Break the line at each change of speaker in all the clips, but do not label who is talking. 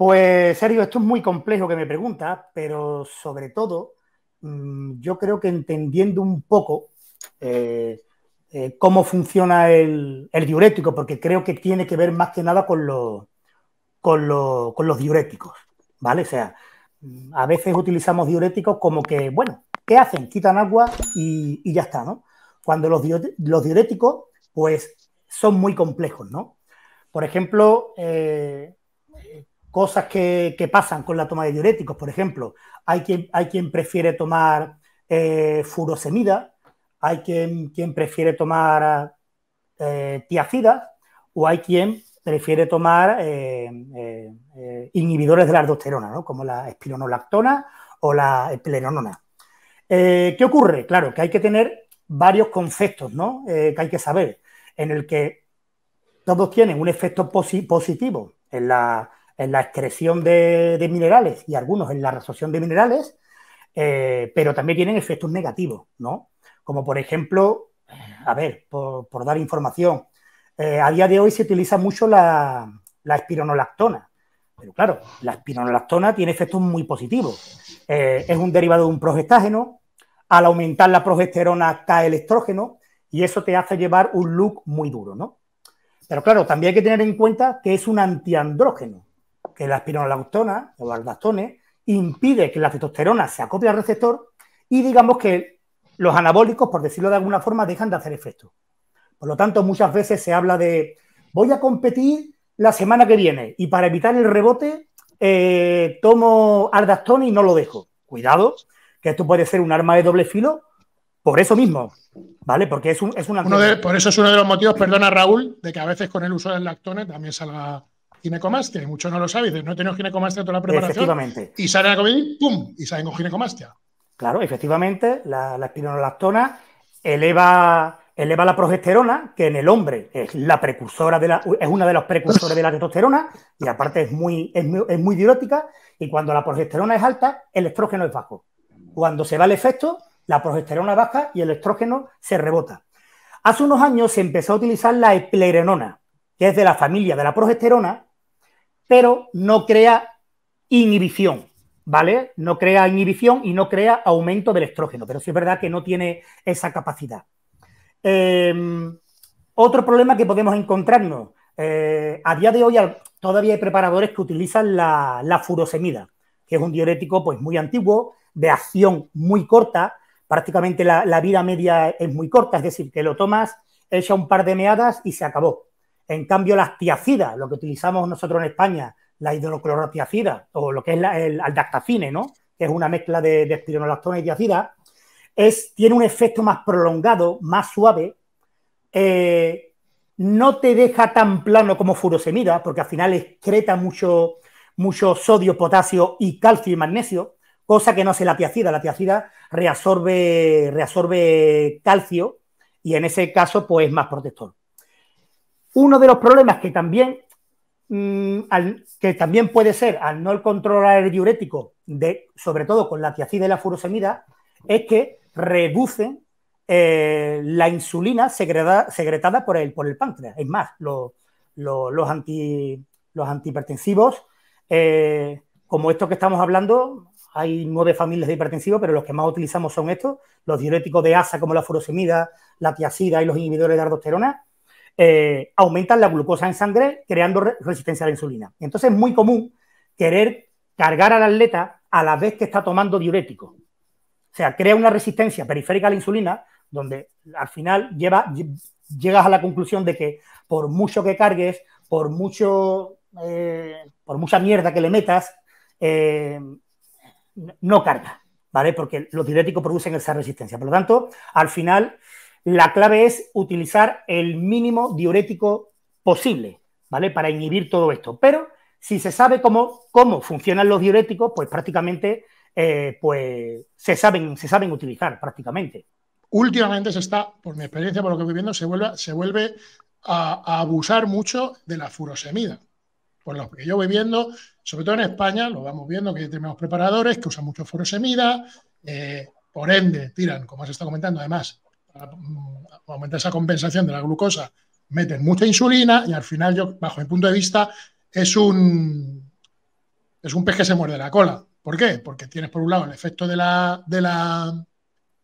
Pues Sergio, esto es muy complejo que me preguntas, pero sobre todo mm, yo creo que entendiendo un poco eh, eh, cómo funciona el, diurético, porque creo que tiene que ver más que nada con, con, los diuréticos, ¿vale? O sea, mm, a veces utilizamos diuréticos como que, bueno, ¿qué hacen? Quitan agua y, ya está, ¿no? Cuando los, diuréticos, pues, son muy complejos, ¿no? Por ejemplo, eh, cosas que, pasan con la toma de diuréticos, por ejemplo. Hay quien, hay quien prefiere tomar eh, furosemida, hay quien, prefiere tomar eh, tiacida o hay quien prefiere tomar eh, inhibidores de la aldosterona, como la espironolactona o la espironona. ¿Qué ocurre? Claro, que hay que tener varios conceptos que hay que saber, en el que todos tienen un efecto positivo en la, en la excreción de, minerales y algunos en la resorción de minerales, eh, pero también tienen efectos negativos, ¿no? Como por ejemplo, a ver, por, dar información, eh, a día de hoy se utiliza mucho la, espironolactona, pero claro, la espironolactona tiene efectos muy positivos. Eh, es un derivado de un progestágeno. Al aumentar la progesterona cae el estrógeno y eso te hace llevar un look muy duro, ¿no? Pero claro, también hay que tener en cuenta que es un antiandrógeno el aspironolactona la o aldactone, impide que la testosterona se acopie al receptor y digamos que los anabólicos, por decirlo de alguna forma, dejan de hacer efecto. Por lo tanto, muchas veces se habla de voy a competir la semana que viene y para evitar el rebote eh, tomo aldactone y no lo dejo. Cuidado, que esto puede ser un arma de doble filo por eso mismo, ¿vale? Porque es, un, es una... por eso es uno de los motivos, perdona Raúl,
de que a veces con el uso del lactone también salga ginecomastia, y muchos no lo saben, no he tenido ginecomastia toda la preparación. Efectivamente. Y sale a comer ¡pum! y salen con ginecomastia. Claro, efectivamente,
la, la espironolactona eleva, eleva la progesterona, que en el hombre es la precursora de la, es una de los precursores de la testosterona, y aparte es muy, es muy, es y cuando la progesterona es alta, el estrógeno es bajo. Cuando se va el efecto, la progesterona baja y el estrógeno se rebota. Hace unos años se empezó a utilizar la esplerenona, que es de la familia de la progesterona, pero no crea inhibición, ¿vale? No crea inhibición y no crea aumento del estrógeno, pero sí es verdad que no tiene esa capacidad. Em, otro problema que podemos encontrarnos, eh, a día de hoy todavía hay preparadores que utilizan la, furosemida, que es un diurético pues, muy antiguo, de acción muy corta, prácticamente la, la, vida media es muy corta, es decir, que lo tomas, echa un par de meadas y se acabó. En cambio, las tiacidas, lo que utilizamos nosotros en España, la hidroclorotiacida o lo que es el aldactafine, ¿no? que es una mezcla de, de y tiacida, es, tiene un efecto más prolongado, más suave, eh, no te deja tan plano como furosemida, porque al final excreta mucho, mucho sodio, potasio y calcio y magnesio, cosa que no hace la tiacida. La tiacida reabsorbe, calcio y en ese caso pues es más protector. Uno de los problemas que también, mm, que también puede ser al no controlar el diurético, sobre todo con la tiacida y la furosemida, es que reducen eh, la insulina secretada por el, por el páncreas. Es más, los, anti, los antihipertensivos, eh, como estos que estamos hablando, hay nueve familias de hipertensivos, pero los que más utilizamos son estos, los diuréticos de asa como la furosemida, la tiacida y los inhibidores de ardosterona. Eh, aumentan la glucosa en sangre creando resistencia a la insulina. Entonces es muy común querer cargar al atleta a la vez que está tomando diurético. O sea, crea una resistencia periférica a la insulina donde al final lleva, llegas a la conclusión de que por mucho que cargues, por, mucho, eh, por mucha mierda que le metas, eh, no carga, ¿vale? Porque los diuréticos producen esa resistencia. Por lo tanto, al final la clave es utilizar el mínimo diurético posible, ¿vale? Para inhibir todo esto. Pero si se sabe cómo, funcionan los diuréticos, pues prácticamente eh, pues se saben, se saben utilizar
prácticamente. Últimamente se está, por mi experiencia, por lo que voy viendo, se vuelve, se vuelve a, abusar mucho de la furosemida por lo que yo voy viendo, sobre todo en España, lo vamos viendo que tenemos preparadores que usan mucho furosemida, eh, por ende tiran, como se está comentando además, Mm, aumenta esa compensación de la glucosa, meten mucha insulina y al final, yo, bajo mi punto de vista, es un, es un pez que se muerde la cola. ¿Por qué? Porque tienes por un lado el efecto de la, de la,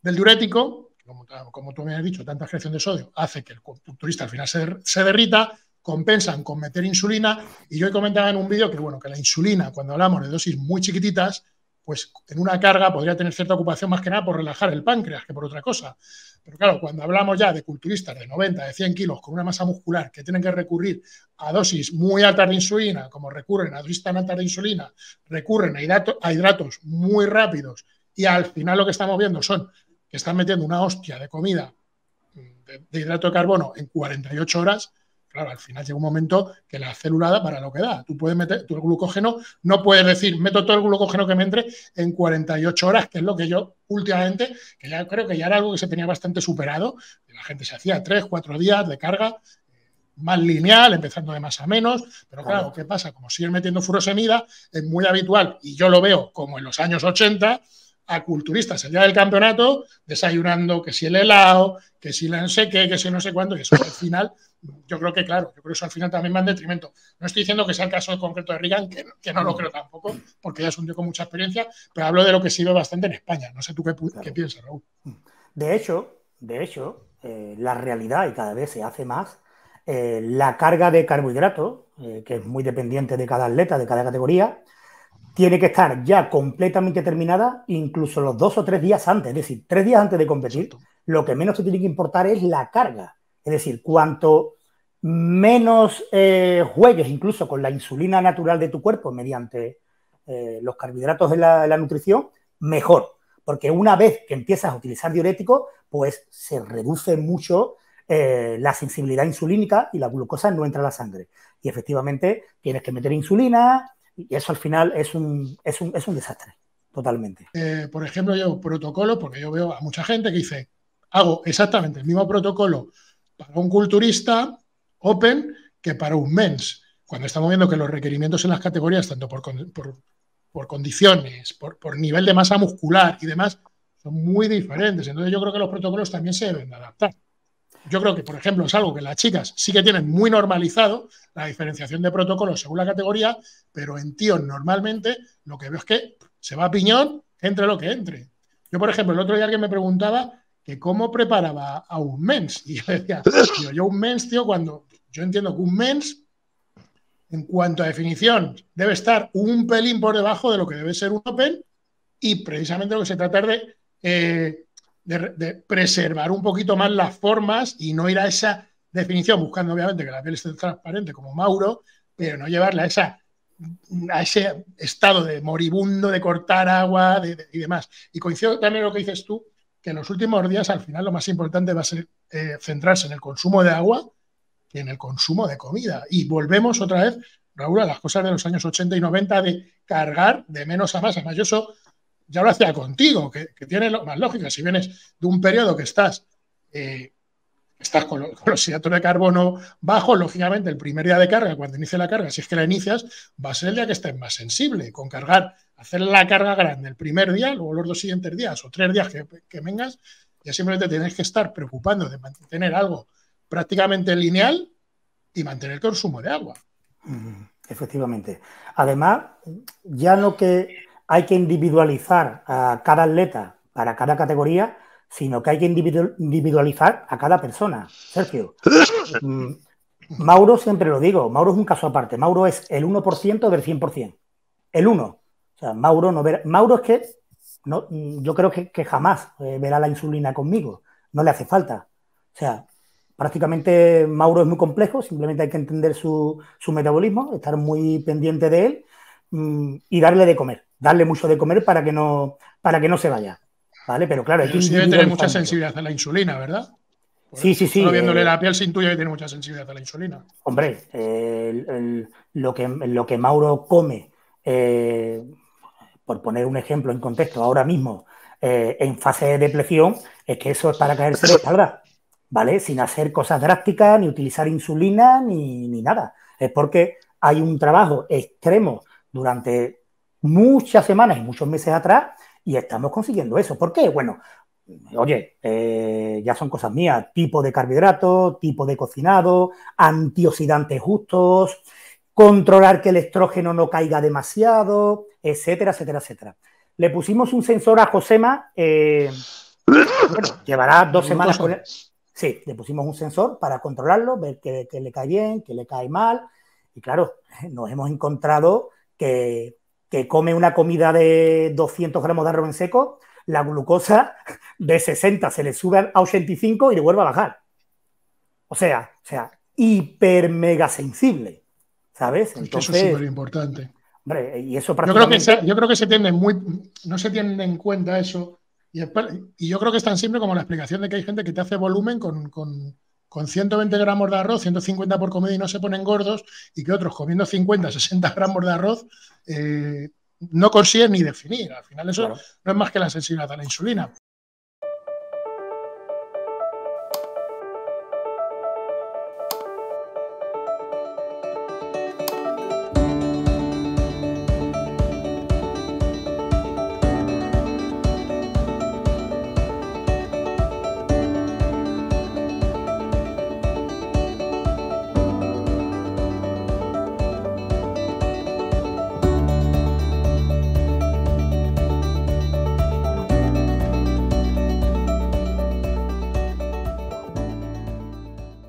del diurético, como, como tú me has dicho, tanta excreción de sodio hace que el culturista al final se, derrita, compensan con meter insulina y yo he comentado en un vídeo que, bueno, que la insulina, cuando hablamos de dosis muy chiquititas, pues en una carga podría tener cierta ocupación más que nada por relajar el páncreas que por otra cosa. Pero claro, cuando hablamos ya de culturistas de 90, de 100 kilos con una masa muscular que tienen que recurrir a dosis muy altas de insulina, como recurren a dosis tan altas de insulina, recurren a, hidratos muy rápidos y al final lo que estamos viendo son que están metiendo una hostia de comida mm, de, de hidrato de carbono en 48 horas, Claro, al final llega un momento que la célula para lo que da. Tú puedes meter, tu glucógeno no puedes decir, meto todo el glucógeno que me entre en 48 horas, que es lo que yo últimamente, que ya creo que ya era algo que se tenía bastante superado, la gente se hacía 3, 4 días de carga eh, más lineal, empezando de más a menos, pero claro, claro ¿qué pasa? Como siguen metiendo furosemida, es muy habitual, y yo lo veo como en los años 80, a culturistas allá del campeonato desayunando que si el helado, que si la no sé qué, que si no sé cuándo, y eso al final, yo creo que claro, yo creo que eso al final también va en detrimento. No estoy diciendo que sea el caso concreto de Reagan, que, no lo creo tampoco, porque ya es un tío con mucha experiencia, pero hablo de lo que sirve bastante en España. No sé tú qué, piensas, Raúl.
De hecho, de hecho, eh, la realidad, y cada vez se hace más, eh, la carga de carbohidratos, eh, que es muy dependiente de cada atleta, de cada categoría, tiene que estar ya completamente terminada, incluso los dos o tres días antes. Es decir, tres días antes de competir, lo que menos te tiene que importar es la carga. Es decir, cuanto menos eh, juegues incluso con la insulina natural de tu cuerpo mediante eh, los carbohidratos de la, nutrición, mejor. Porque una vez que empiezas a utilizar diuréticos, pues se reduce mucho eh, la sensibilidad insulínica y la glucosa no entra a la sangre. Y efectivamente tienes que meter insulina, y eso al
final es un, es un, es un desastre, totalmente. Eh, por ejemplo, yo protocolo, porque yo veo a mucha gente que dice, hago exactamente el mismo protocolo para un culturista open que para un mens, cuando estamos viendo que los requerimientos en las categorías, tanto por, condiciones, por, por, nivel de masa muscular y demás, son muy diferentes. Entonces yo creo que los protocolos también se deben adaptar. Yo creo que, por ejemplo, es algo que las chicas sí que tienen muy normalizado, la diferenciación de protocolos según la categoría, pero en tíos normalmente lo que veo es que se va a piñón, entre lo que entre. Yo, por ejemplo, el otro día alguien me preguntaba que cómo preparaba a un mens. Y yo decía, tío, yo un mens, tío, cuando yo entiendo que un mens, en cuanto a definición, debe estar un pelín por debajo de lo que debe ser un open y precisamente lo que se trata de eh, de, preservar un poquito más las formas y no ir a esa definición, buscando obviamente que la piel esté transparente como Mauro, pero no llevarla a, esa, a ese estado de moribundo, de cortar agua y demás. Y coincido también lo que dices tú, que en los últimos días al final lo más importante va a ser eh, centrarse en el consumo de agua y en el consumo de comida. Y volvemos otra vez, Raúl, a las cosas de los años 80 y 90 de cargar de menos a más. Además, yo eso ya lo hacía contigo, que, tiene lo, más lógica. Si vienes de un periodo que estás, eh, estás con, los hidratos de carbono bajo lógicamente el primer día de carga, cuando inicia la carga, si es que la inicias, va a ser el día que estés más sensible. Con cargar, hacer la carga grande el primer día, luego los dos siguientes días o tres días que, que vengas, ya simplemente tienes que estar preocupando de mantener algo prácticamente lineal y mantener el consumo de agua. Efectivamente. Además,
ya no que hay que individualizar a cada atleta para cada categoría, sino que hay que individualizar a cada persona. Sergio, mm, Mauro siempre lo digo, Mauro es un caso aparte, Mauro es el 1% del 100%, el 1. O sea, Mauro no Mauro es que no, yo creo que, jamás eh, verá la insulina conmigo, no le hace falta. O sea, prácticamente Mauro es muy complejo, simplemente hay que entender su, metabolismo, estar muy pendiente de él mm, y darle de comer darle mucho de comer para que no, para que no se vaya. ¿Vale? Pero claro, hay debe tener mucha
sensibilidad a la insulina, ¿verdad?
Sí, sí, sí. Solo viéndole eh, la
piel sin intuye que tiene mucha sensibilidad a la insulina.
Hombre, lo, que, lo que Mauro come, eh, por poner un ejemplo en contexto, ahora mismo eh, en fase de depresión, es que eso es para caerse de espalda, ¿vale? Sin hacer cosas drásticas, ni utilizar insulina, ni, ni nada. Es porque hay un trabajo extremo durante muchas semanas y muchos meses atrás y estamos consiguiendo eso. ¿Por qué? Bueno, oye, eh, ya son cosas mías, tipo de carbohidrato, tipo de cocinado, antioxidantes justos, controlar que el estrógeno no caiga demasiado, etcétera, etcétera, etcétera. Le pusimos un sensor a Josema, eh, bueno, llevará dos semanas con él. Sí, le pusimos un sensor para controlarlo, ver que, que le cae bien, que le cae mal. Y claro, nos hemos encontrado que que come una comida de 200 gramos de arroz en seco, la glucosa de 60 se le sube a 85 y le vuelve a bajar. O sea, o sea,
hiper mega sensible,
¿sabes? Entonces, eso es súper
importante.
y eso prácticamente... yo,
creo que yo creo que se tiene muy, no se tiene en cuenta eso. Y, yo creo que es tan simple como la explicación de que hay gente que te hace volumen con con 120 gramos de arroz, 150 por comida y no se ponen gordos, y que otros comiendo 50, 60 gramos de arroz eh, no consiguen ni definir. Al final eso no es más que la sensibilidad a la insulina.